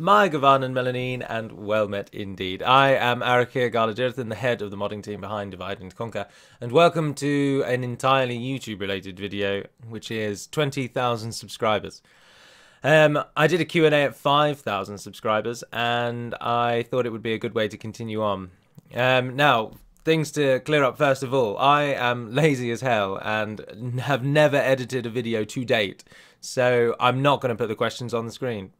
my Gavan and Melanine, and well met indeed. I am Arakir Galadirthan, the head of the modding team behind Divide and Conquer, and welcome to an entirely YouTube-related video, which is 20,000 subscribers. Um, I did a Q&A at 5,000 subscribers, and I thought it would be a good way to continue on. Um, now, things to clear up first of all. I am lazy as hell and have never edited a video to date, so I'm not going to put the questions on the screen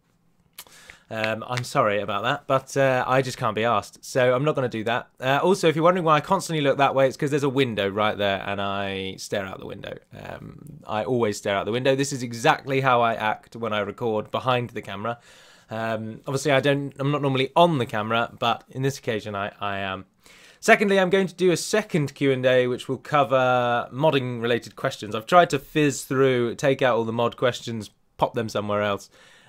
um, I'm sorry about that, but uh, I just can't be asked, so I'm not going to do that. Uh, also, if you're wondering why I constantly look that way, it's because there's a window right there, and I stare out the window. Um, I always stare out the window. This is exactly how I act when I record behind the camera. Um, obviously, I don't. I'm not normally on the camera, but in this occasion, I, I am. Secondly, I'm going to do a second Q&A which will cover modding related questions. I've tried to fizz through, take out all the mod questions, pop them somewhere else,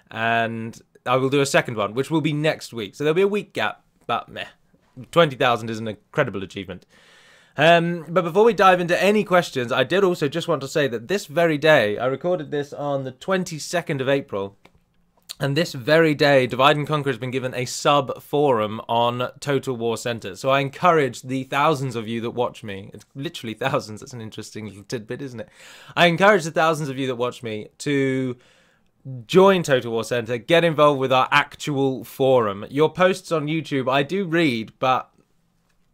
and I will do a second one, which will be next week. So there'll be a week gap, but meh. 20,000 is an incredible achievement. Um, but before we dive into any questions, I did also just want to say that this very day, I recorded this on the 22nd of April, and this very day, Divide and Conquer has been given a sub forum on Total War Center. So I encourage the thousands of you that watch me, it's literally thousands, that's an interesting little tidbit, isn't it? I encourage the thousands of you that watch me to join Total War Center, get involved with our actual forum. Your posts on YouTube, I do read, but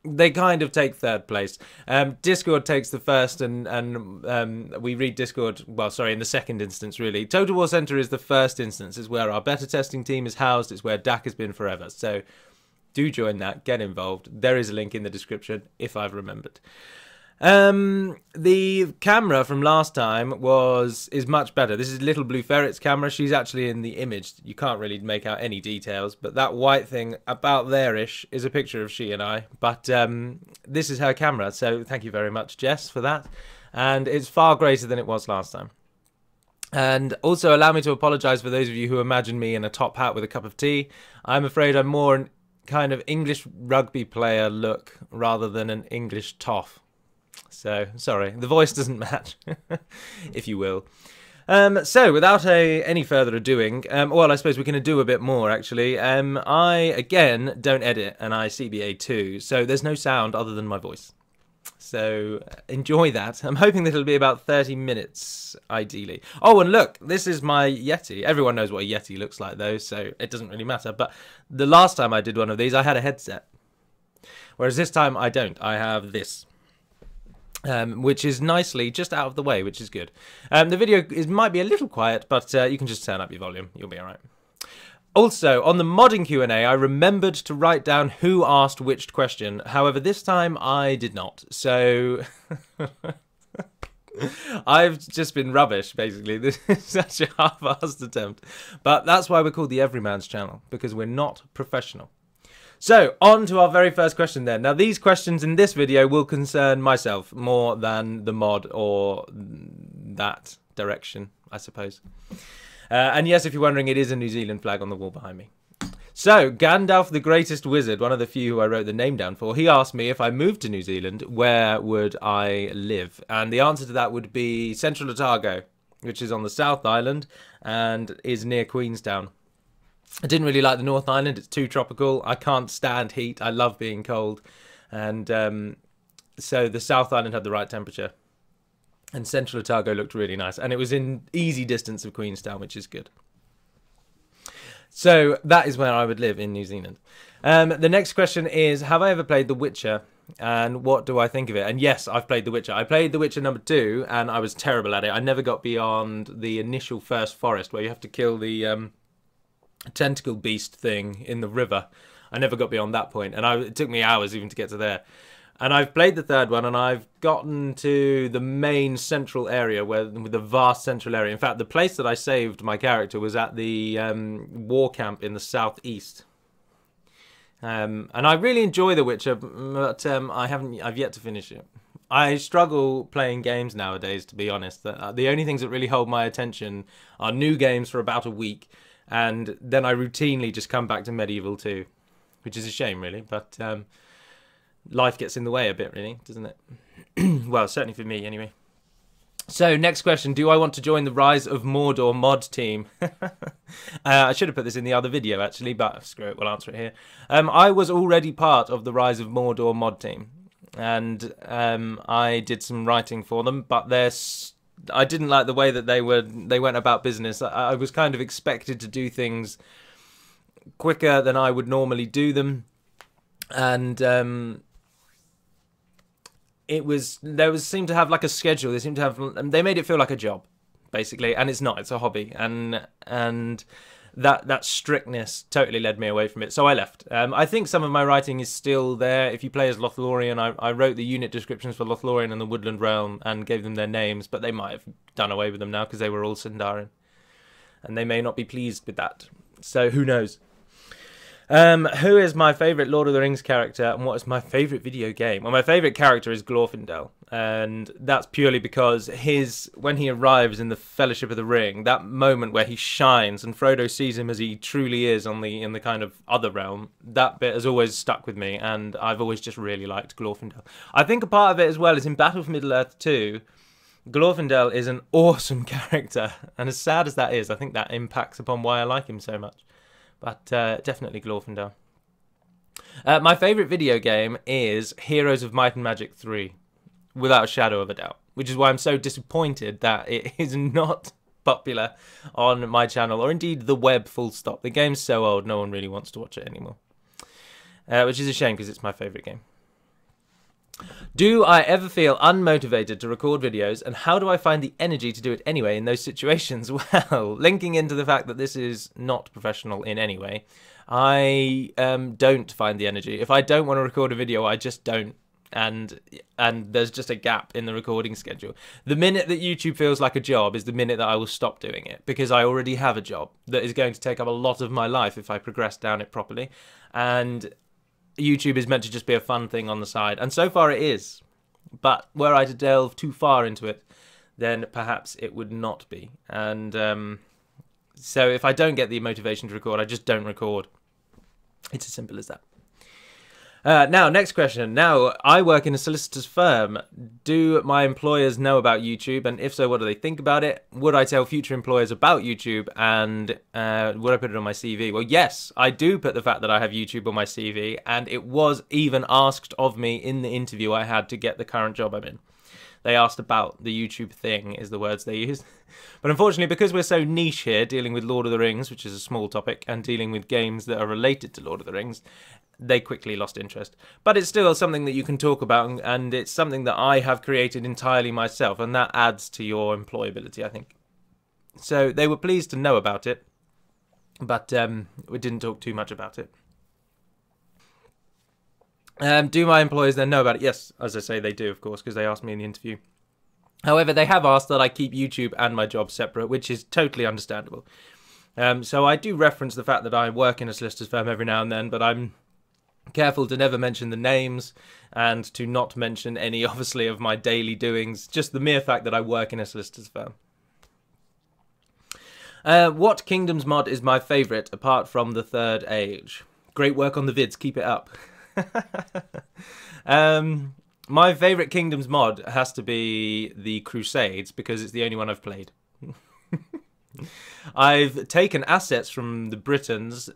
they kind of take third place. Um, Discord takes the first, and and um, we read Discord. Well, sorry, in the second instance, really. Total War Center is the first instance. It's where our beta testing team is housed. It's where DAC has been forever. So, do join that. Get involved. There is a link in the description if I've remembered. Um, the camera from last time was is much better. This is Little Blue Ferret's camera. She's actually in the image. You can't really make out any details, but that white thing about there-ish is a picture of she and I. But um, this is her camera, so thank you very much, Jess, for that. And it's far greater than it was last time. And also allow me to apologise for those of you who imagine me in a top hat with a cup of tea. I'm afraid I'm more an kind of English rugby player look rather than an English toff. So sorry, the voice doesn't match, if you will. Um, so, without a, any further adoing, um, well, I suppose we're going to do a bit more actually. Um, I, again, don't edit and I CBA too, so there's no sound other than my voice. So, uh, enjoy that. I'm hoping that it'll be about 30 minutes, ideally. Oh, and look, this is my Yeti. Everyone knows what a Yeti looks like, though, so it doesn't really matter. But the last time I did one of these, I had a headset. Whereas this time, I don't. I have this um, which is nicely just out of the way, which is good. Um, the video is, might be a little quiet, but uh, you can just turn up your volume. You'll be all right. Also, on the modding Q&A, I remembered to write down who asked which question. However, this time I did not. So I've just been rubbish, basically. This is such a half-assed attempt. But that's why we're called the Everyman's Channel, because we're not professional. So, on to our very first question then. Now, these questions in this video will concern myself more than the mod or that direction, I suppose. Uh, and yes, if you're wondering, it is a New Zealand flag on the wall behind me. So, Gandalf the Greatest Wizard, one of the few who I wrote the name down for, he asked me if I moved to New Zealand, where would I live? And the answer to that would be Central Otago, which is on the South Island and is near Queenstown. I didn't really like the North Island. It's too tropical. I can't stand heat. I love being cold. And um, so the South Island had the right temperature. And Central Otago looked really nice. And it was in easy distance of Queenstown, which is good. So that is where I would live in New Zealand. Um, the next question is Have I ever played The Witcher? And what do I think of it? And yes, I've played The Witcher. I played The Witcher number two, and I was terrible at it. I never got beyond the initial first forest where you have to kill the. Um, tentacle beast thing in the river. I never got beyond that point, and I, it took me hours even to get to there. And I've played the third one, and I've gotten to the main central area, where the vast central area. In fact, the place that I saved my character was at the um, war camp in the southeast. Um, and I really enjoy The Witcher, but um, I haven't. I've yet to finish it. I struggle playing games nowadays, to be honest. The, uh, the only things that really hold my attention are new games for about a week, and then I routinely just come back to Medieval 2, which is a shame, really. But um, life gets in the way a bit, really, doesn't it? well, certainly for me, anyway. So, next question Do I want to join the Rise of Mordor mod team? uh, I should have put this in the other video, actually, but screw it, we'll answer it here. Um, I was already part of the Rise of Mordor mod team, and um, I did some writing for them, but they're. I didn't like the way that they were they went about business. I, I was kind of expected to do things quicker than I would normally do them, and um, it was there was seemed to have like a schedule. They seemed to have they made it feel like a job, basically, and it's not. It's a hobby, and and that that strictness totally led me away from it. So I left. Um, I think some of my writing is still there. If you play as Lothlorien, I, I wrote the unit descriptions for Lothlorien and the Woodland Realm and gave them their names, but they might have done away with them now because they were all Sindarin, and they may not be pleased with that. So who knows? Um, who is my favourite Lord of the Rings character and what is my favourite video game? Well, my favourite character is Glorfindel, and that's purely because his when he arrives in the Fellowship of the Ring, that moment where he shines and Frodo sees him as he truly is on the in the kind of other realm, that bit has always stuck with me, and I've always just really liked Glorfindel. I think a part of it as well is in Battle for Middle Earth too. Glorfindel is an awesome character, and as sad as that is, I think that impacts upon why I like him so much but uh, definitely Glorfindel. Uh, my favourite video game is Heroes of Might and Magic 3, without a shadow of a doubt, which is why I'm so disappointed that it is not popular on my channel, or indeed the web full stop. The game's so old, no one really wants to watch it anymore, uh, which is a shame because it's my favourite game. Do I ever feel unmotivated to record videos, and how do I find the energy to do it anyway in those situations? Well, linking into the fact that this is not professional in any way, I um, don't find the energy. If I don't want to record a video, I just don't and and there's just a gap in the recording schedule. The minute that YouTube feels like a job is the minute that I will stop doing it because I already have a job that is going to take up a lot of my life if I progress down it properly. And YouTube is meant to just be a fun thing on the side, and so far it is. But were I to delve too far into it, then perhaps it would not be. And um, so if I don't get the motivation to record, I just don't record. It's as simple as that. Uh, now, next question. Now, I work in a solicitor's firm. Do my employers know about YouTube? And if so, what do they think about it? Would I tell future employers about YouTube? And uh, would I put it on my CV? Well, yes, I do put the fact that I have YouTube on my CV. And it was even asked of me in the interview I had to get the current job I'm in they asked about the YouTube thing, is the words they used. But unfortunately, because we're so niche here, dealing with Lord of the Rings, which is a small topic, and dealing with games that are related to Lord of the Rings, they quickly lost interest. But it's still something that you can talk about, and it's something that I have created entirely myself, and that adds to your employability, I think. So they were pleased to know about it, but um, we didn't talk too much about it. Um, do my employers then know about it? Yes, as I say, they do, of course, because they asked me in the interview. However, they have asked that I keep YouTube and my job separate, which is totally understandable. Um, so I do reference the fact that I work in a solicitor's firm every now and then, but I'm careful to never mention the names and to not mention any, obviously, of my daily doings, just the mere fact that I work in a solicitor's firm. Uh, what Kingdoms mod is my favourite, apart from the Third Age? Great work on the vids, keep it up. um, my favorite Kingdoms mod has to be the Crusades because it's the only one I've played. I've taken assets from the Britons,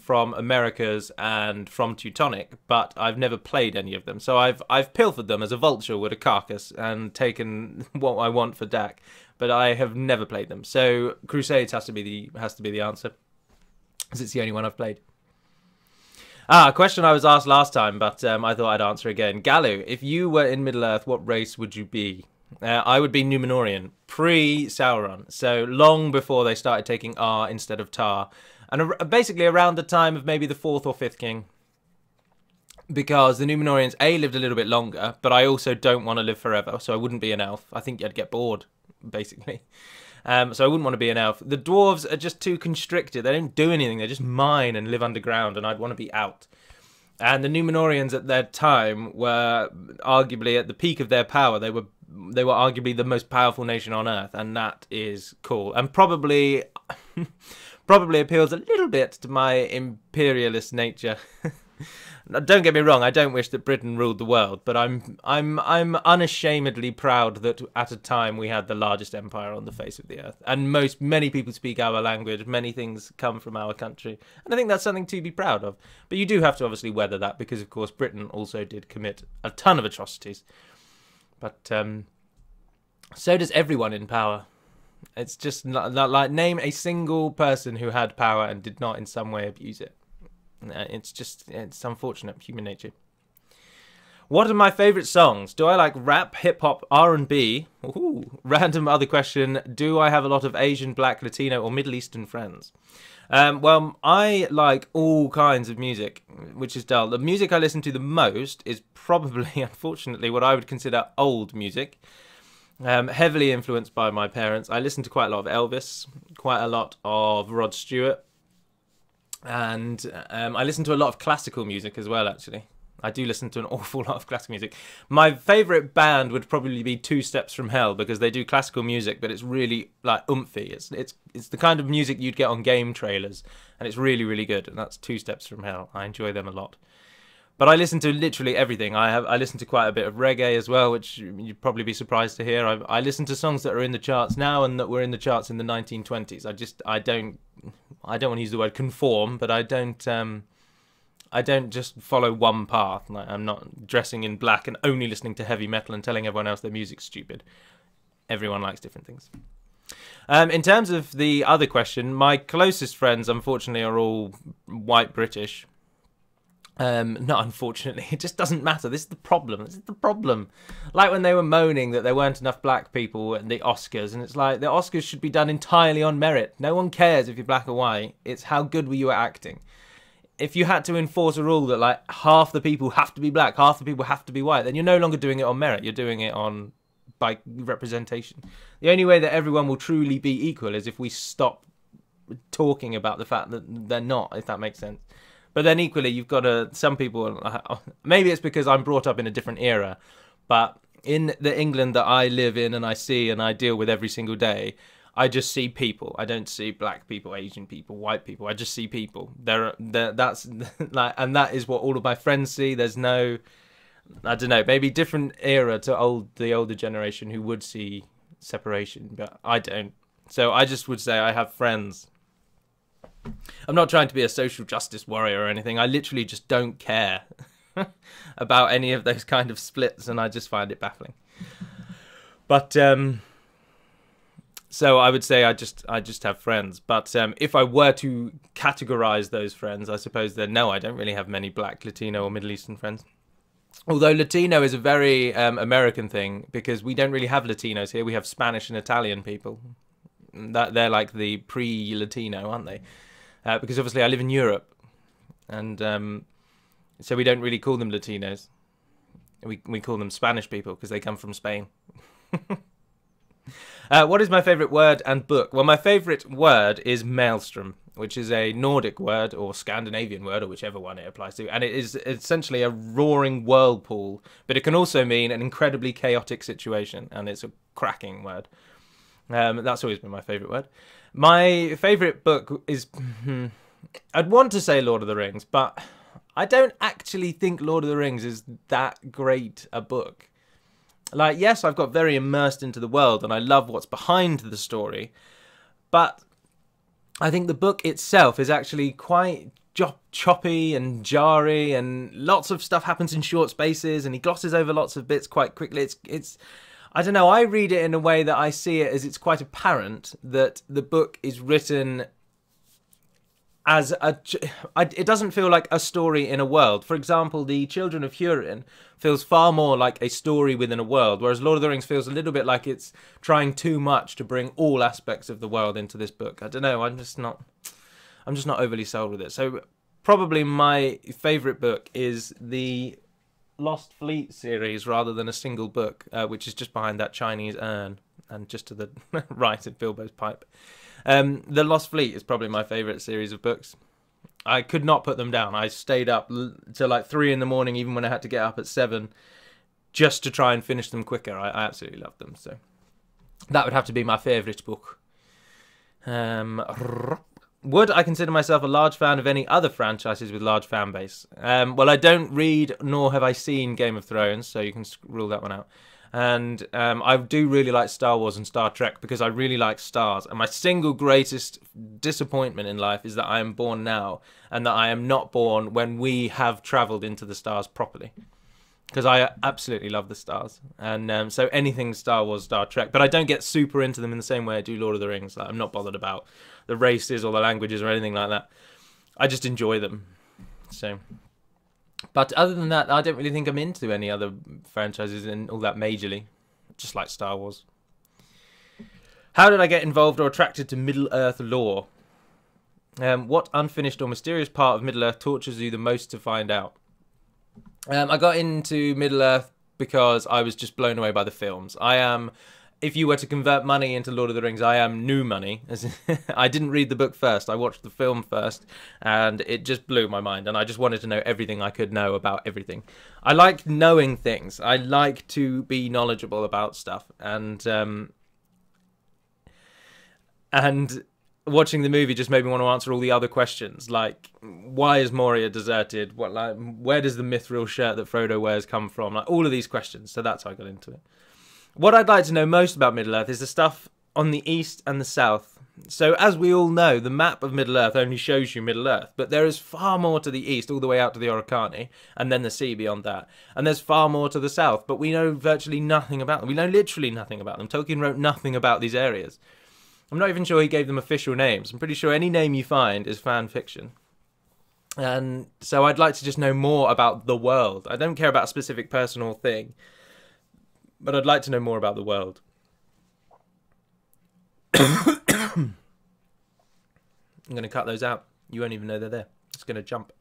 from Americas, and from Teutonic, but I've never played any of them. So I've I've pilfered them as a vulture would a carcass and taken what I want for Dak, but I have never played them. So Crusades has to be the has to be the answer, because it's the only one I've played. Ah, a question I was asked last time, but um, I thought I'd answer again. Galu, if you were in Middle Earth, what race would you be? Uh, I would be Numenorian, pre Sauron, so long before they started taking R instead of Tar, and ar basically around the time of maybe the fourth or fifth king. Because the Numenorians, A, lived a little bit longer, but I also don't want to live forever, so I wouldn't be an elf. I think you would get bored, basically. Um, so I wouldn't want to be an elf. The dwarves are just too constricted. They don't do anything. They just mine and live underground, and I'd want to be out. And the Numenorians at their time were arguably at the peak of their power. They were they were arguably the most powerful nation on earth, and that is cool. And probably probably appeals a little bit to my imperialist nature. Don't get me wrong, I don't wish that Britain ruled the world, but I'm I'm I'm unashamedly proud that at a time we had the largest empire on the face of the earth, and most many people speak our language. Many things come from our country, and I think that's something to be proud of. But you do have to obviously weather that because, of course, Britain also did commit a ton of atrocities, but um, so does everyone in power. It's just not, not like name a single person who had power and did not in some way abuse it. Uh, it's just, it's unfortunate, human nature. What are my favorite songs? Do I like rap, hip hop, R&B? Random other question. Do I have a lot of Asian, Black, Latino, or Middle Eastern friends? Um, well, I like all kinds of music, which is dull. The music I listen to the most is probably, unfortunately, what I would consider old music. Um, heavily influenced by my parents. I listen to quite a lot of Elvis, quite a lot of Rod Stewart, and um, I listen to a lot of classical music as well. Actually, I do listen to an awful lot of classical music. My favorite band would probably be Two Steps from Hell because they do classical music, but it's really like oomphy. It's it's it's the kind of music you'd get on game trailers, and it's really really good. And that's Two Steps from Hell. I enjoy them a lot. But I listen to literally everything. I have I listen to quite a bit of reggae as well, which you'd probably be surprised to hear. I, I listen to songs that are in the charts now and that were in the charts in the 1920s. I just I don't I don't want to use the word conform, but I don't um, I don't just follow one path. I'm not dressing in black and only listening to heavy metal and telling everyone else their music's stupid. Everyone likes different things. Um, in terms of the other question, my closest friends, unfortunately, are all white British. Um, not unfortunately, it just doesn't matter. This is the problem. This is the problem. Like when they were moaning that there weren't enough black people at the Oscars, and it's like the Oscars should be done entirely on merit. No one cares if you're black or white. It's how good were you at acting. If you had to enforce a rule that like half the people have to be black, half the people have to be white, then you're no longer doing it on merit. You're doing it on by representation. The only way that everyone will truly be equal is if we stop talking about the fact that they're not. If that makes sense. But then equally, you've got a, some people, oh, maybe it's because I'm brought up in a different era, but in the England that I live in and I see and I deal with every single day, I just see people. I don't see black people, Asian people, white people. I just see people. There, that's like, and that is what all of my friends see. There's no, I don't know, maybe different era to old the older generation who would see separation, but I don't. So I just would say I have friends I'm not trying to be a social justice warrior or anything. I literally just don't care about any of those kind of splits, and I just find it baffling. But um, so I would say I just I just have friends. But um, if I were to categorize those friends, I suppose then no, I don't really have many Black, Latino, or Middle Eastern friends. Although Latino is a very um, American thing because we don't really have Latinos here. We have Spanish and Italian people. That they're like the pre-Latino, aren't they? uh, because obviously I live in Europe, and um, so we don't really call them Latinos. We we call them Spanish people because they come from Spain. uh, what is my favourite word and book? Well, my favourite word is maelstrom, which is a Nordic word or Scandinavian word or whichever one it applies to, and it is essentially a roaring whirlpool, but it can also mean an incredibly chaotic situation, and it's a cracking word. Um, that's always been my favourite word. My favourite book is. Hmm, I'd want to say Lord of the Rings, but I don't actually think Lord of the Rings is that great a book. Like, yes, I've got very immersed into the world and I love what's behind the story, but I think the book itself is actually quite choppy and jarry and lots of stuff happens in short spaces and he glosses over lots of bits quite quickly. It's, it's, I don't know, I read it in a way that I see it as it's quite apparent that the book is written as a it doesn't feel like a story in a world for example the children of hurin feels far more like a story within a world whereas lord of the rings feels a little bit like it's trying too much to bring all aspects of the world into this book i don't know i'm just not i'm just not overly sold with it so probably my favorite book is the Lost Fleet series rather than a single book, uh, which is just behind that Chinese urn and just to the right of Bilbo's pipe. Um, the Lost Fleet is probably my favourite series of books. I could not put them down. I stayed up till like three in the morning, even when I had to get up at seven, just to try and finish them quicker. I, I absolutely loved them. So that would have to be my favourite book. Um, would I consider myself a large fan of any other franchises with large fan base? Um, well, I don't read nor have I seen Game of Thrones, so you can rule that one out. And um, I do really like Star Wars and Star Trek because I really like stars. And my single greatest disappointment in life is that I am born now and that I am not born when we have travelled into the stars properly. Because I absolutely love the stars. And um, so anything Star Wars, Star Trek. But I don't get super into them in the same way I do Lord of the Rings. Like, I'm not bothered about the races or the languages or anything like that. I just enjoy them. So, but other than that, I don't really think I'm into any other franchises and all that majorly, just like Star Wars. How did I get involved or attracted to Middle Earth lore? Um, what unfinished or mysterious part of Middle Earth tortures you the most to find out? Um, I got into Middle Earth because I was just blown away by the films. I am if you were to convert money into Lord of the Rings, I am new money. I didn't read the book first, I watched the film first, and it just blew my mind. And I just wanted to know everything I could know about everything. I like knowing things, I like to be knowledgeable about stuff. And, um, and watching the movie just made me want to answer all the other questions, like why is Moria deserted? What like where does the mithril shirt that Frodo wears come from? Like all of these questions. So that's how I got into it. What I'd like to know most about Middle Earth is the stuff on the east and the south. So, as we all know, the map of Middle Earth only shows you Middle Earth, but there is far more to the east, all the way out to the Orokani, and then the sea beyond that. And there's far more to the south, but we know virtually nothing about them. We know literally nothing about them. Tolkien wrote nothing about these areas. I'm not even sure he gave them official names. I'm pretty sure any name you find is fan fiction. And so I'd like to just know more about the world. I don't care about a specific person or thing but I'd like to know more about the world. I'm going to cut those out. You won't even know they're there. It's going to jump.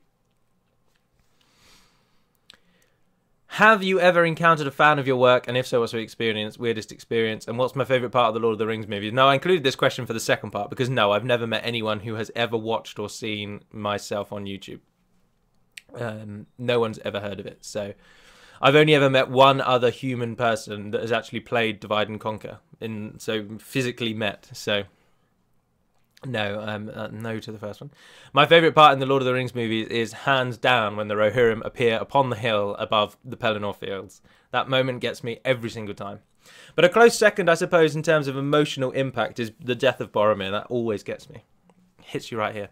Have you ever encountered a fan of your work? And if so, what's your experience, weirdest experience? And what's my favourite part of the Lord of the Rings movies? Now, I included this question for the second part because no, I've never met anyone who has ever watched or seen myself on YouTube. Um, no one's ever heard of it. So I've only ever met one other human person that has actually played Divide and Conquer, in so physically met. So no, um, uh, no to the first one. My favourite part in the Lord of the Rings movies is hands down when the Rohirrim appear upon the hill above the Pelennor fields. That moment gets me every single time. But a close second, I suppose, in terms of emotional impact, is the death of Boromir. That always gets me. Hits you right here.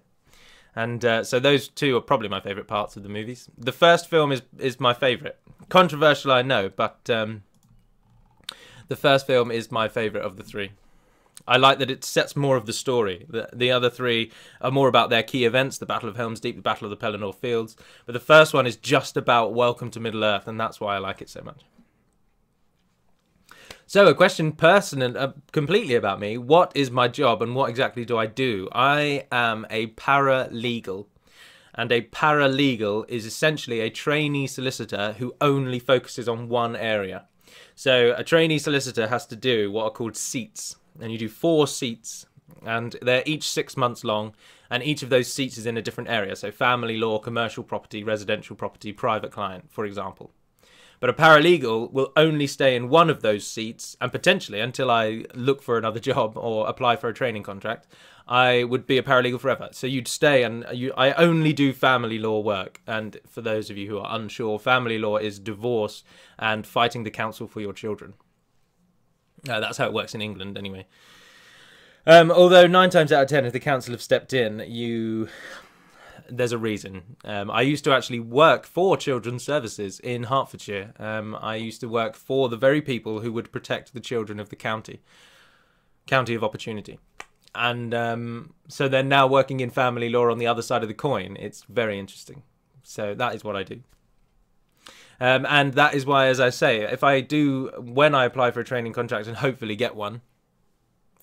And uh, so those two are probably my favourite parts of the movies. The first film is is my favourite. Controversial, I know, but um, the first film is my favourite of the three. I like that it sets more of the story. The, the other three are more about their key events the Battle of Helm's Deep, the Battle of the Pelennor Fields. But the first one is just about Welcome to Middle Earth, and that's why I like it so much. So, a question personal, uh, completely about me. What is my job and what exactly do I do? I am a paralegal. And a paralegal is essentially a trainee solicitor who only focuses on one area. So, a trainee solicitor has to do what are called seats. And you do four seats, and they're each six months long. And each of those seats is in a different area. So, family law, commercial property, residential property, private client, for example. But a paralegal will only stay in one of those seats, and potentially until I look for another job or apply for a training contract, I would be a paralegal forever. So you'd stay, and you, I only do family law work. And for those of you who are unsure, family law is divorce and fighting the council for your children. Uh, that's how it works in England, anyway. Um, although nine times out of ten, if the council have stepped in, you there's a reason. Um, I used to actually work for Children's Services in Hertfordshire. Um, I used to work for the very people who would protect the children of the county, county of opportunity. And um, so they're now working in family law on the other side of the coin. It's very interesting. So that is what I do. Um, and that is why, as I say, if I do, when I apply for a training contract and hopefully get one,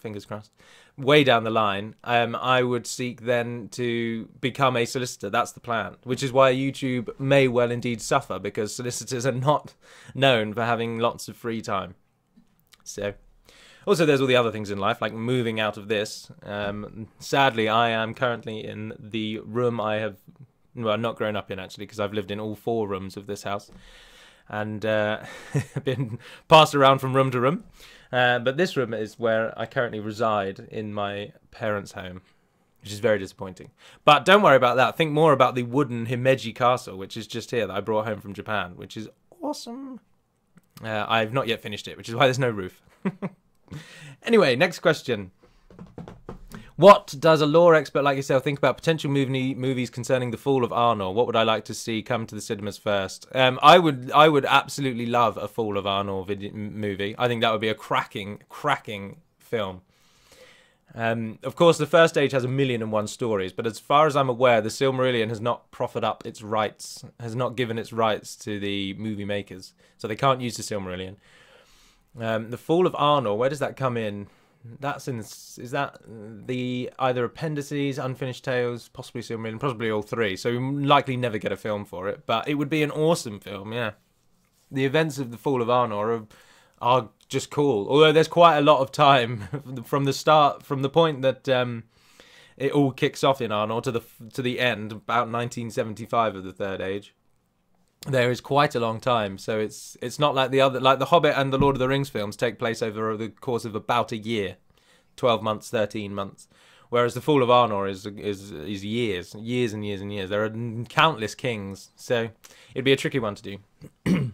fingers crossed, way down the line, um, I would seek then to become a solicitor. That's the plan, which is why YouTube may well indeed suffer because solicitors are not known for having lots of free time. So. Also, there's all the other things in life, like moving out of this. Um, sadly, I am currently in the room I have, well, not grown up in actually, because I've lived in all four rooms of this house and uh, been passed around from room to room. Uh, but this room is where I currently reside in my parents' home, which is very disappointing. But don't worry about that. Think more about the wooden Himeji Castle, which is just here that I brought home from Japan, which is awesome. Uh, I've not yet finished it, which is why there's no roof. anyway, next question. What does a law expert like yourself think about potential movie, movies concerning the fall of Arnor? What would I like to see come to the cinemas first? Um, I would, I would absolutely love a fall of Arnor video, movie. I think that would be a cracking, cracking film. Um, of course, the first age has a million and one stories, but as far as I'm aware, the Silmarillion has not proffered up its rights, has not given its rights to the movie makers, so they can't use the Silmarillion. Um, the Fall of Arnor, where does that come in? That's in. Is that the either appendices, unfinished tales, possibly Silmarillion, possibly all three. So we likely never get a film for it, but it would be an awesome film. Yeah, the events of the fall of Arnor are, are just cool. Although there's quite a lot of time from the start, from the point that um, it all kicks off in Arnor to the to the end, about 1975 of the Third Age there is quite a long time so it's it's not like the other like the hobbit and the lord of the rings films take place over the course of about a year 12 months 13 months whereas the fall of arnor is is is years years and years and years there are countless kings so it'd be a tricky one to do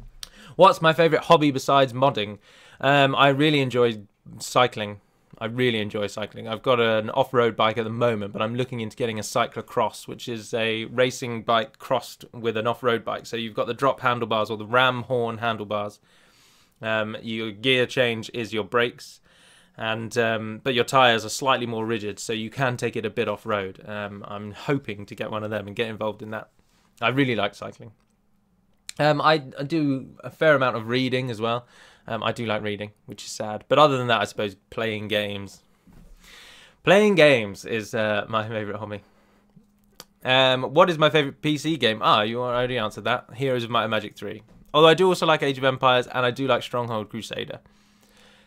what's my favorite hobby besides modding um, i really enjoy cycling I really enjoy cycling. I've got an off-road bike at the moment, but I'm looking into getting a cyclocross, which is a racing bike crossed with an off-road bike. So you've got the drop handlebars or the ram horn handlebars. Um, your gear change is your brakes, and um, but your tires are slightly more rigid, so you can take it a bit off-road. Um, I'm hoping to get one of them and get involved in that. I really like cycling. Um, I, I do a fair amount of reading as well. Um, I do like reading, which is sad. But other than that, I suppose playing games. Playing games is uh, my favourite hobby. Um, what is my favourite PC game? Ah, you already answered that. Heroes of Might and Magic 3. Although I do also like Age of Empires, and I do like Stronghold Crusader.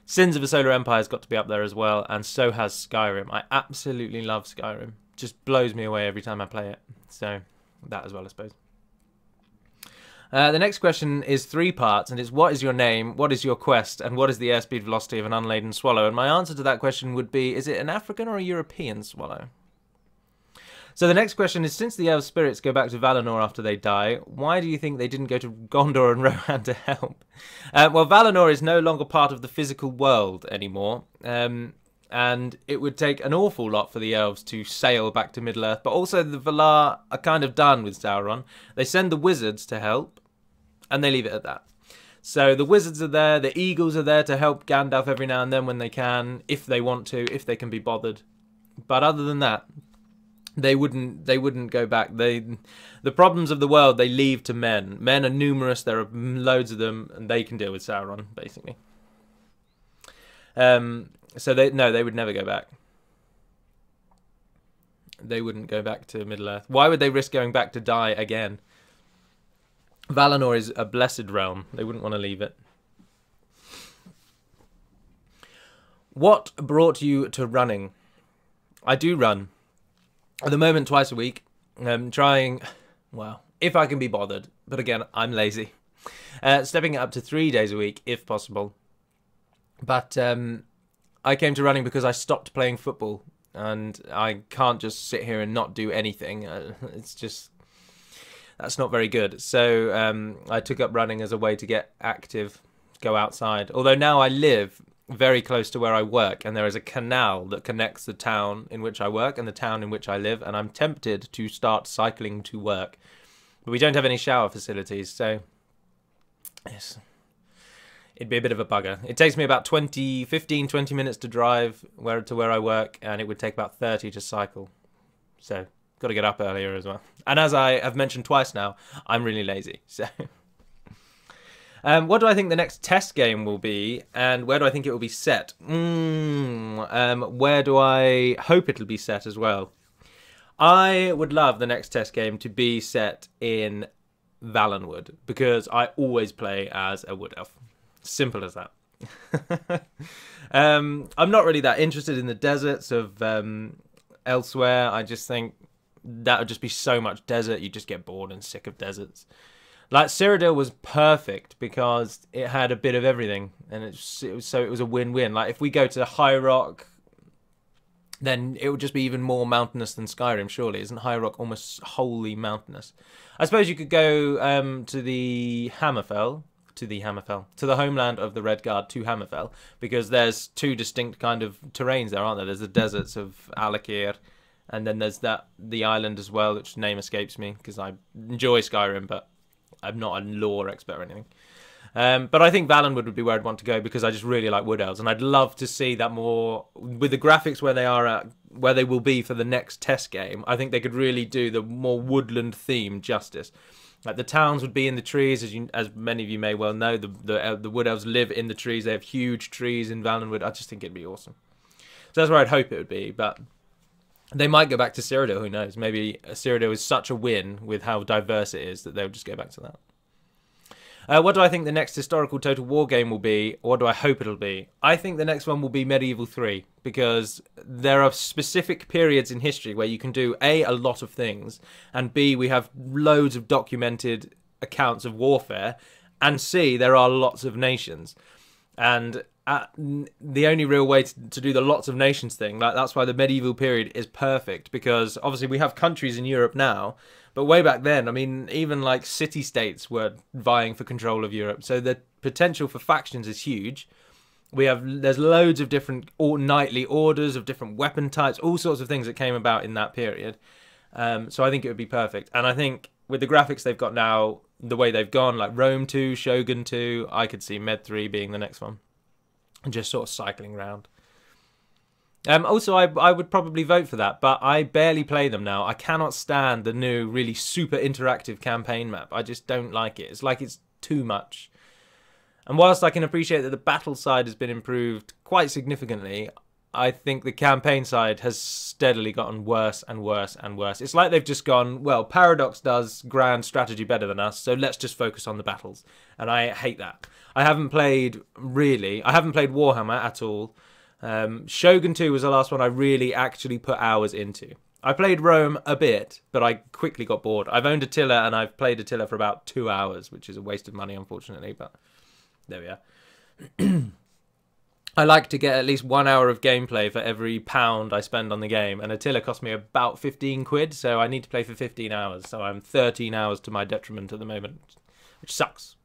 Sins of a Solar Empire's got to be up there as well, and so has Skyrim. I absolutely love Skyrim. Just blows me away every time I play it. So, that as well, I suppose. Uh, the next question is three parts, and it's what is your name, what is your quest, and what is the airspeed velocity of an unladen swallow? And my answer to that question would be is it an African or a European swallow? So the next question is since the elves' spirits go back to Valinor after they die, why do you think they didn't go to Gondor and Rohan to help? Uh, well, Valinor is no longer part of the physical world anymore. Um, and it would take an awful lot for the elves to sail back to Middle Earth. But also, the Valar are kind of done with Sauron. They send the wizards to help, and they leave it at that. So the wizards are there, the eagles are there to help Gandalf every now and then when they can, if they want to, if they can be bothered. But other than that, they wouldn't they wouldn't go back they the problems of the world they leave to men men are numerous there are loads of them and they can deal with sauron basically um so they no, they would never go back. They wouldn't go back to Middle Earth. Why would they risk going back to die again? Valinor is a blessed realm. They wouldn't want to leave it. What brought you to running? I do run. At the moment, twice a week. I'm um, trying, well, if I can be bothered. But again, I'm lazy. Uh, stepping it up to three days a week, if possible. But um, I came to running because I stopped playing football and I can't just sit here and not do anything. Uh, it's just that's not very good. So um, I took up running as a way to get active, go outside. Although now I live very close to where I work, and there is a canal that connects the town in which I work and the town in which I live, and I'm tempted to start cycling to work. But we don't have any shower facilities, so yes, it'd be a bit of a bugger. It takes me about 20, 15, 20 minutes to drive where to where I work, and it would take about 30 to cycle. So, got to get up earlier as well. And as I have mentioned twice now, I'm really lazy. So, um, what do I think the next test game will be, and where do I think it will be set? Mm, um, where do I hope it'll be set as well? I would love the next test game to be set in Valenwood because I always play as a wood elf. Simple as that. um, I'm not really that interested in the deserts of um, elsewhere. I just think that would just be so much desert. You just get bored and sick of deserts. Like Cyrodiil was perfect because it had a bit of everything, and it, it was so it was a win-win. Like if we go to High Rock, then it would just be even more mountainous than Skyrim. Surely, isn't High Rock almost wholly mountainous? I suppose you could go um, to the Hammerfell, to the Hammerfell, to the homeland of the Red Guard, to Hammerfell, because there's two distinct kind of terrains there, aren't there? There's the deserts of Alakir, and then there's that the island as well, which name escapes me because I enjoy Skyrim, but I'm not a lore expert or anything. Um, but I think Valenwood would be where I'd want to go because I just really like wood elves, and I'd love to see that more with the graphics where they are at, where they will be for the next test game. I think they could really do the more woodland theme justice like the towns would be in the trees, as you, as many of you may well know. The the, uh, the wood elves live in the trees. They have huge trees in Valenwood. I just think it'd be awesome. So that's where I'd hope it would be, but they might go back to Cyrodiil. Who knows? Maybe uh, Cyrodiil is such a win with how diverse it is that they'll just go back to that. Uh, what do I think the next historical Total War game will be? what do I hope it'll be? I think the next one will be Medieval 3 because there are specific periods in history where you can do A, a lot of things, and B, we have loads of documented accounts of warfare, and C, there are lots of nations. And uh, the only real way to, to, do the lots of nations thing like that's why the medieval period is perfect because obviously we have countries in europe now but way back then, I mean, even like city states were vying for control of Europe. So the potential for factions is huge. We have there's loads of different all knightly orders of different weapon types, all sorts of things that came about in that period. Um, so I think it would be perfect. And I think with the graphics they've got now, the way they've gone, like Rome 2, Shogun 2, I could see Med 3 being the next one. And just sort of cycling around. Um, also, I, I would probably vote for that, but I barely play them now. I cannot stand the new, really super interactive campaign map. I just don't like it. It's like it's too much. And whilst I can appreciate that the battle side has been improved quite significantly, I think the campaign side has steadily gotten worse and worse and worse. It's like they've just gone, well, Paradox does grand strategy better than us, so let's just focus on the battles. And I hate that. I haven't played, really, I haven't played Warhammer at all. Um, Shogun 2 was the last one I really actually put hours into. I played Rome a bit, but I quickly got bored. I've owned Attila and I've played Attila for about two hours, which is a waste of money, unfortunately, but there we are. I like to get at least one hour of gameplay for every pound I spend on the game, and Attila cost me about 15 quid, so I need to play for 15 hours, so I'm 13 hours to my detriment at the moment, which sucks.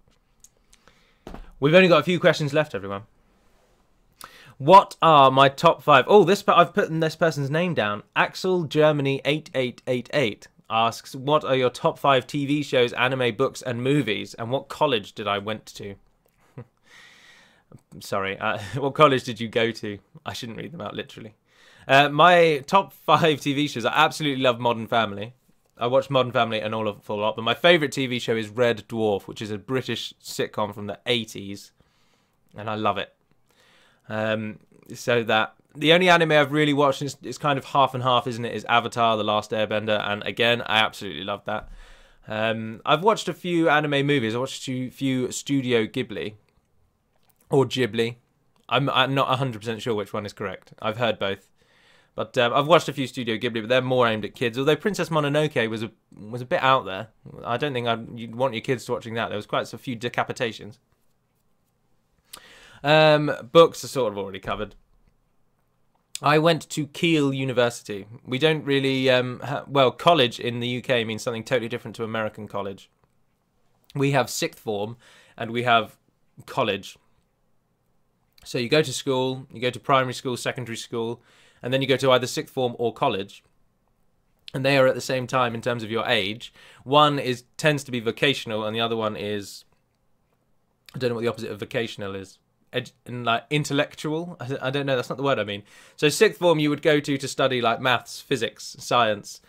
We've only got a few questions left, everyone. What are my top five? Oh, this I've put this person's name down. Axel Germany eight eight eight eight asks, "What are your top five TV shows, anime, books, and movies? And what college did I went to?" Sorry, uh, what college did you go to? I shouldn't read them out literally. Uh, my top five TV shows. I absolutely love Modern Family. I watch Modern Family and all an full lot, but my favourite TV show is Red Dwarf, which is a British sitcom from the 80s, and I love it. Um, so that the only anime I've really watched is, is kind of half and half, isn't it? Is Avatar: The Last Airbender, and again, I absolutely love that. Um, I've watched a few anime movies. I watched a few Studio Ghibli or Ghibli. I'm, I'm not 100% sure which one is correct. I've heard both. But um, I've watched a few Studio Ghibli, but they're more aimed at kids. Although Princess Mononoke was a was a bit out there. I don't think I'd, you'd want your kids watching that. There was quite a few decapitations. Um, books are sort of already covered. I went to Keele University. We don't really, um, well, college in the UK means something totally different to American college. We have sixth form and we have college. So you go to school, you go to primary school, secondary school, and then you go to either sixth form or college. And they are at the same time in terms of your age. One is tends to be vocational, and the other one is I don't know what the opposite of vocational is ed- and like intellectual. I, don't know. That's not the word I mean. So sixth form you would go to to study like maths, physics, science,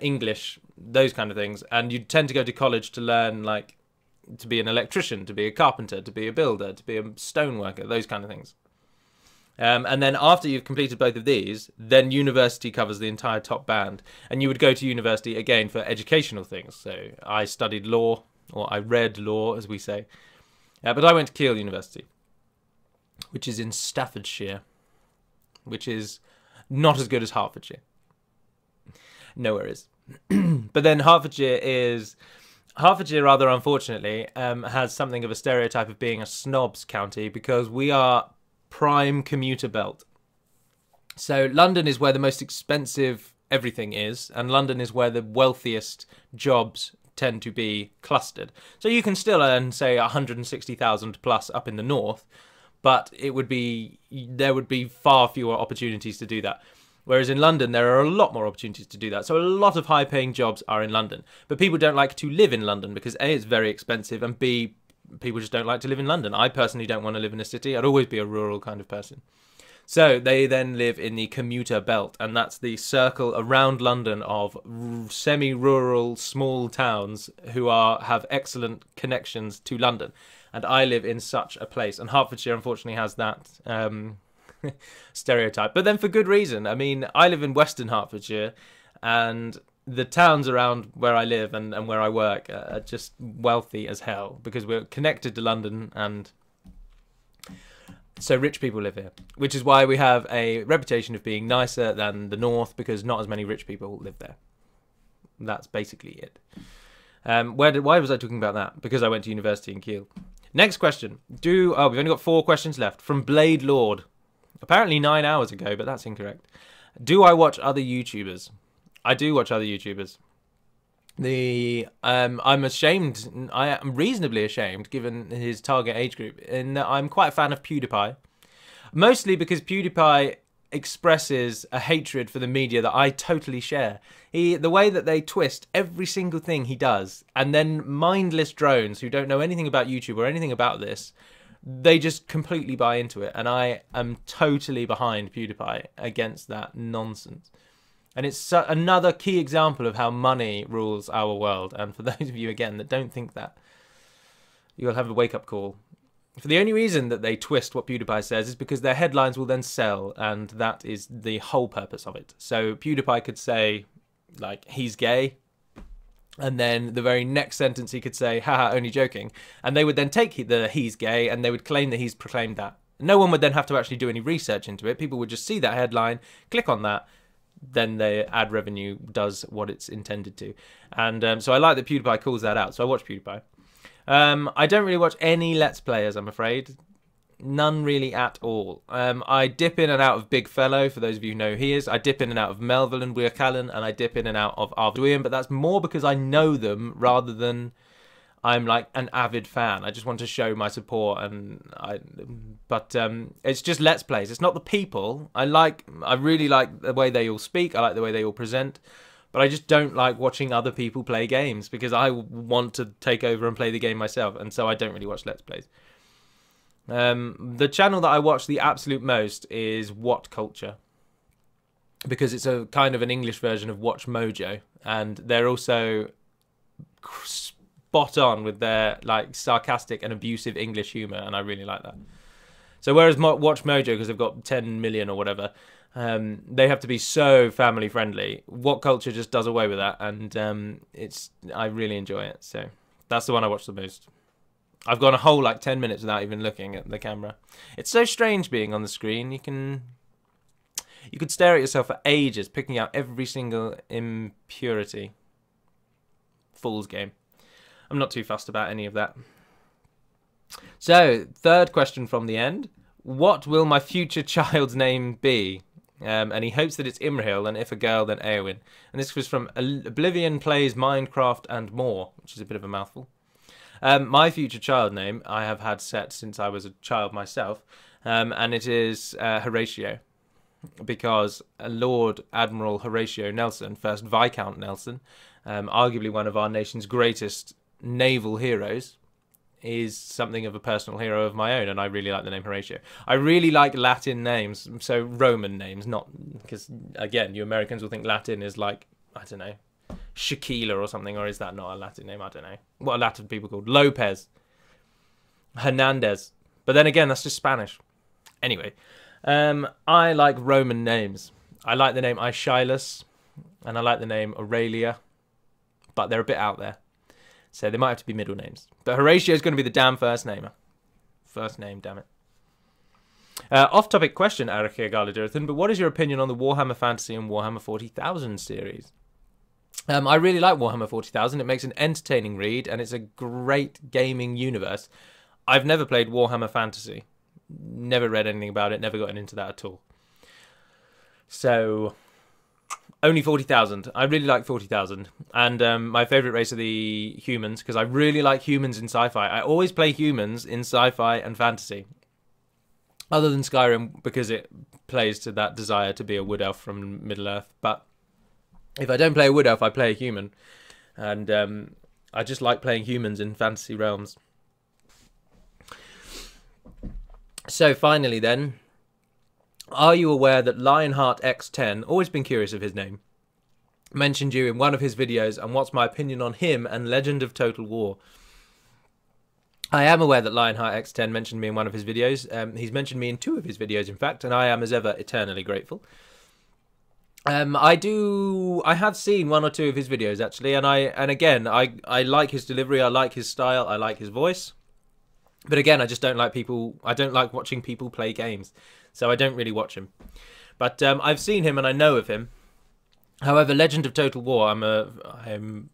English, those kind of things, and you tend to go to college to learn like to be an electrician, to be a carpenter, to be a builder, to be a stoneworker, those kind of things. Um, and then after you've completed both of these, then university covers the entire top band, and you would go to university again for educational things. So I studied law, or I read law, as we say, uh, but I went to Kiel University which is in Staffordshire, which is not as good as Hertfordshire. Nowhere is. but then Hertfordshire is. Hertfordshire, rather unfortunately, um, has something of a stereotype of being a snobs county because we are prime commuter belt. So London is where the most expensive everything is, and London is where the wealthiest jobs tend to be clustered. So you can still earn, say, 160,000 plus up in the north, but it would be there would be far fewer opportunities to do that. Whereas in London, there are a lot more opportunities to do that. So a lot of high paying jobs are in London. But people don't like to live in London because A, it's very expensive, and B, people just don't like to live in London. I personally don't want to live in a city. I'd always be a rural kind of person. So they then live in the commuter belt, and that's the circle around London of semi rural small towns who are have excellent connections to London and I live in such a place. And Hertfordshire, unfortunately, has that um, stereotype. But then for good reason. I mean, I live in Western Hertfordshire, and the towns around where I live and, and where I work are just wealthy as hell because we're connected to London and so rich people live here, which is why we have a reputation of being nicer than the north because not as many rich people live there. That's basically it. Um, where did, why was I talking about that? Because I went to university in Kiel. Next question. Do oh we've only got four questions left from Blade Lord. Apparently nine hours ago, but that's incorrect. Do I watch other YouTubers? I do watch other YouTubers. The um, I'm ashamed. I am reasonably ashamed, given his target age group, in that I'm quite a fan of PewDiePie, mostly because PewDiePie expresses a hatred for the media that I totally share. He, the way that they twist every single thing he does, and then mindless drones who don't know anything about YouTube or anything about this, they just completely buy into it. And I am totally behind PewDiePie against that nonsense. And it's another key example of how money rules our world. And for those of you, again, that don't think that, you'll have a wake up call for the only reason that they twist what PewDiePie says is because their headlines will then sell, and that is the whole purpose of it. So PewDiePie could say, like, he's gay, and then the very next sentence he could say, haha, only joking. And they would then take the he's gay and they would claim that he's proclaimed that. No one would then have to actually do any research into it. People would just see that headline, click on that, then the ad revenue does what it's intended to. And um, so I like that PewDiePie calls that out. So I watch PewDiePie. Um, I don't really watch any Let's Players, I'm afraid. None really at all. Um, I dip in and out of Big Fellow, for those of you who know who he is. I dip in and out of Melville and Weir Callan, and I dip in and out of Arviduian, but that's more because I know them rather than I'm like an avid fan. I just want to show my support, and I. But um, it's just Let's Plays. It's not the people. I like. I really like the way they all speak. I like the way they all present but I just don't like watching other people play games because I want to take over and play the game myself, and so I don't really watch Let's Plays. Um, the channel that I watch the absolute most is What Culture because it's a kind of an English version of Watch Mojo, and they're also spot on with their like sarcastic and abusive English humor, and I really like that. So whereas Watch Mojo, because they've got 10 million or whatever, um, they have to be so family friendly. What culture just does away with that, and um, it's I really enjoy it. So that's the one I watch the most. I've gone a whole like ten minutes without even looking at the camera. It's so strange being on the screen. You can you could stare at yourself for ages, picking out every single impurity. Fool's game. I'm not too fussed about any of that. So, third question from the end. What will my future child's name be? Um, and he hopes that it's Imrahil, and if a girl, then Eowyn. And this was from Oblivion Plays Minecraft and More, which is a bit of a mouthful. Um, my future child name I have had set since I was a child myself, um, and it is uh, Horatio, because uh, Lord Admiral Horatio Nelson, first Viscount Nelson, um, arguably one of our nation's greatest naval heroes, is something of a personal hero of my own, and I really like the name Horatio. I really like Latin names, so Roman names, not because again, you Americans will think Latin is like I don't know, Shaquila or something, or is that not a Latin name? I don't know. What are Latin people called? Lopez, Hernandez. But then again, that's just Spanish. Anyway, um, I like Roman names. I like the name Aeschylus, and I like the name Aurelia, but they're a bit out there. So they might have to be middle names. But Horatio's going to be the damn first namer. First name, damn it. Uh, off-topic question, Arike Galadurathan, but what is your opinion on the Warhammer Fantasy and Warhammer 40,000 series? Um, I really like Warhammer 40,000. It makes an entertaining read, and it's a great gaming universe. I've never played Warhammer Fantasy. Never read anything about it. Never gotten into that at all. So only 40,000. I really like 40,000. And um, my favorite race are the humans because I really like humans in sci fi. I always play humans in sci fi and fantasy, other than Skyrim because it plays to that desire to be a wood elf from Middle Earth. But if I don't play a wood elf, I play a human. And um, I just like playing humans in fantasy realms. So finally, then, are you aware that Lionheart X10, always been curious of his name, mentioned you in one of his videos and what's my opinion on him and Legend of Total War? I am aware that Lionheart X10 mentioned me in one of his videos. Um, he's mentioned me in two of his videos, in fact, and I am, as ever, eternally grateful. Um, I do. I have seen one or two of his videos actually, and I and again, I I like his delivery. I like his style. I like his voice. But again, I just don't like people. I don't like watching people play games so I don't really watch him. But um, I've seen him and I know of him. However, Legend of Total War, I'm a, uh, I'm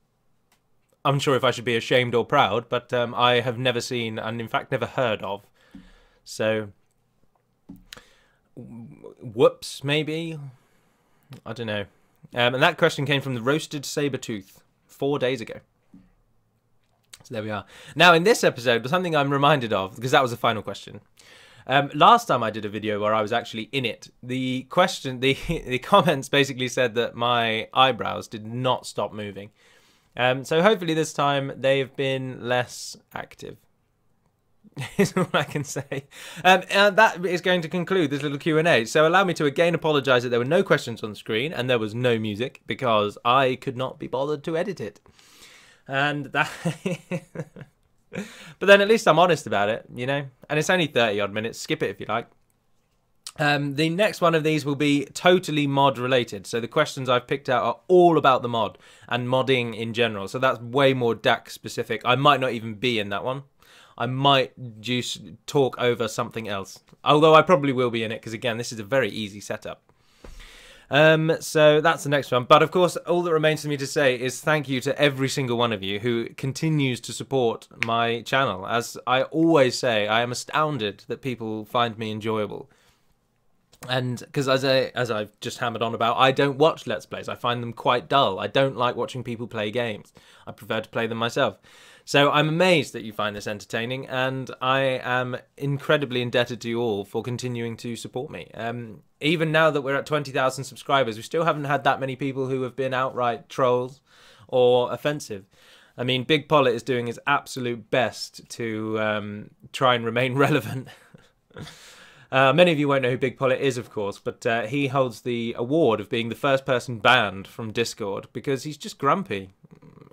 unsure if I should be ashamed or proud, but um, I have never seen and in fact never heard of. So, whoops, maybe I don't know. Um, and that question came from the roasted saber tooth four days ago. So there we are. Now in this episode, something I'm reminded of because that was the final question. Um, last time I did a video where I was actually in it, the question, the, the comments basically said that my eyebrows did not stop moving. Um, so hopefully this time they've been less active. is all I can say. Um, and that is going to conclude this little Q&A. So allow me to again apologise that there were no questions on screen and there was no music because I could not be bothered to edit it. And that... but then at least I'm honest about it, you know? And it's only 30 odd minutes. Skip it if you like. Um, the next one of these will be totally mod related. So the questions I've picked out are all about the mod and modding in general. So that's way more DAC specific. I might not even be in that one. I might just talk over something else. Although I probably will be in it because again, this is a very easy setup. Um, so that's the next one. But of course, all that remains for me to say is thank you to every single one of you who continues to support my channel. As I always say, I am astounded that people find me enjoyable. And because as I as I've just hammered on about, I don't watch Let's Plays. I find them quite dull. I don't like watching people play games. I prefer to play them myself. So I'm amazed that you find this entertaining, and I am incredibly indebted to you all for continuing to support me. Um, even now that we're at 20,000 subscribers, we still haven't had that many people who have been outright trolls or offensive. I mean, Big Pollet is doing his absolute best to um, try and remain relevant. Uh, many of you won't know who Big Pollet is, of course, but uh, he holds the award of being the first person banned from Discord because he's just grumpy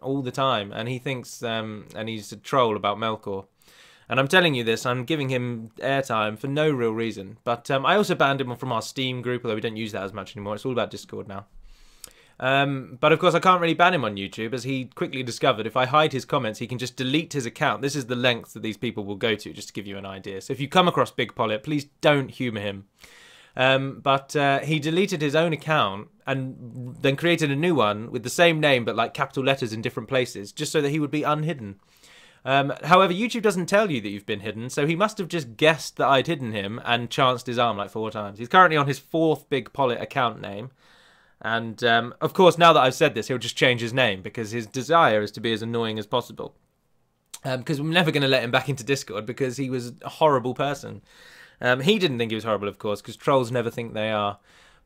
all the time, and he thinks um, and he's a troll about Melkor. And I'm telling you this, I'm giving him airtime for no real reason. But um, I also banned him from our Steam group, although we don't use that as much anymore. It's all about Discord now. Um, but of course, I can't really ban him on YouTube, as he quickly discovered if I hide his comments, he can just delete his account. This is the length that these people will go to, just to give you an idea. So if you come across Big Pollet, please don't humour him. Um, but uh, he deleted his own account and then created a new one with the same name but like capital letters in different places just so that he would be unhidden. Um, however, YouTube doesn't tell you that you've been hidden, so he must have just guessed that I'd hidden him and chanced his arm like four times. He's currently on his fourth Big Pollet account name. And um, of course, now that I've said this, he'll just change his name because his desire is to be as annoying as possible. Because um, we're never going to let him back into Discord because he was a horrible person. Um, he didn't think he was horrible, of course, because trolls never think they are.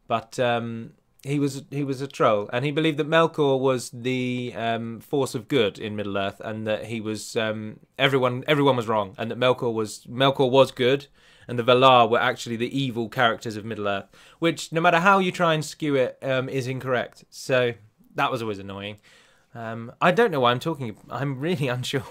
But um, he was he was a troll, and he believed that Melkor was the um, force of good in Middle Earth, and that he was um, everyone everyone was wrong, and that Melkor was Melkor was good, and the Valar were actually the evil characters of Middle Earth, which no matter how you try and skew it, um, is incorrect. So that was always annoying. Um, I don't know why I'm talking. I'm really unsure.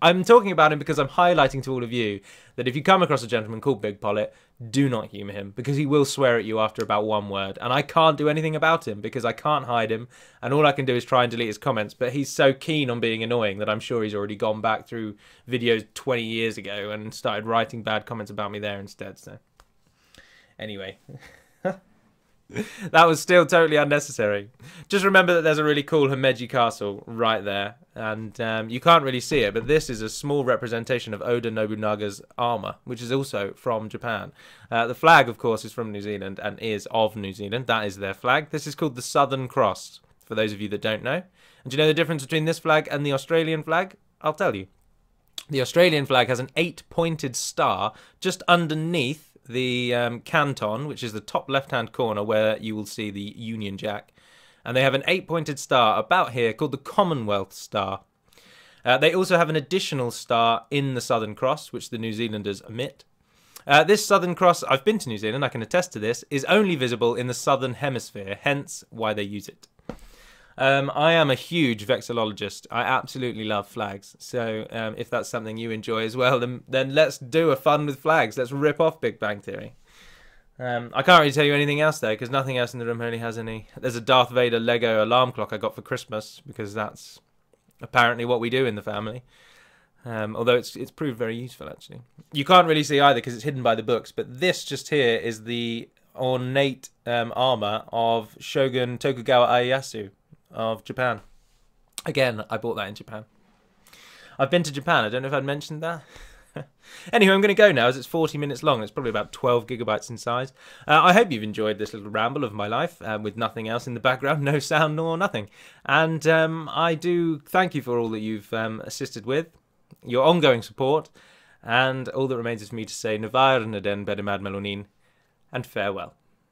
I'm talking about him because I'm highlighting to all of you that if you come across a gentleman called Big Pollet, do not humour him because he will swear at you after about one word, and I can't do anything about him because I can't hide him, and all I can do is try and delete his comments. But he's so keen on being annoying that I'm sure he's already gone back through videos 20 years ago and started writing bad comments about me there instead. So, anyway. that was still totally unnecessary. Just remember that there's a really cool Himeji castle right there, and um, you can't really see it, but this is a small representation of Oda Nobunaga's armor, which is also from Japan. Uh, the flag, of course, is from New Zealand and is of New Zealand. That is their flag. This is called the Southern Cross, for those of you that don't know. And do you know the difference between this flag and the Australian flag? I'll tell you. The Australian flag has an eight pointed star just underneath the um, canton, which is the top left-hand corner where you will see the Union Jack, and they have an eight-pointed star about here called the Commonwealth Star. Uh, they also have an additional star in the Southern Cross, which the New Zealanders omit. Uh, this Southern Cross, I've been to New Zealand, I can attest to this, is only visible in the Southern Hemisphere, hence why they use it. Um, I am a huge vexillologist. I absolutely love flags. So um, if that's something you enjoy as well, then then let's do a fun with flags. Let's rip off Big Bang Theory. Um, I can't really tell you anything else though, because nothing else in the room really has any. There's a Darth Vader Lego alarm clock I got for Christmas because that's apparently what we do in the family. Um, although it's it's proved very useful actually. You can't really see either because it's hidden by the books. But this just here is the ornate um, armor of Shogun Tokugawa Ieyasu of Japan. Again, I bought that in Japan. I've been to Japan. I don't know if I'd mentioned that. anyway, I'm going to go now as it's 40 minutes long. It's probably about 12 gigabytes in size. Uh, I hope you've enjoyed this little ramble of my life uh, with nothing else in the background, no sound nor nothing. And um, I do thank you for all that you've um, assisted with, your ongoing support, and all that remains is for me to say, Navar Naden Bedemadmelonin, and farewell.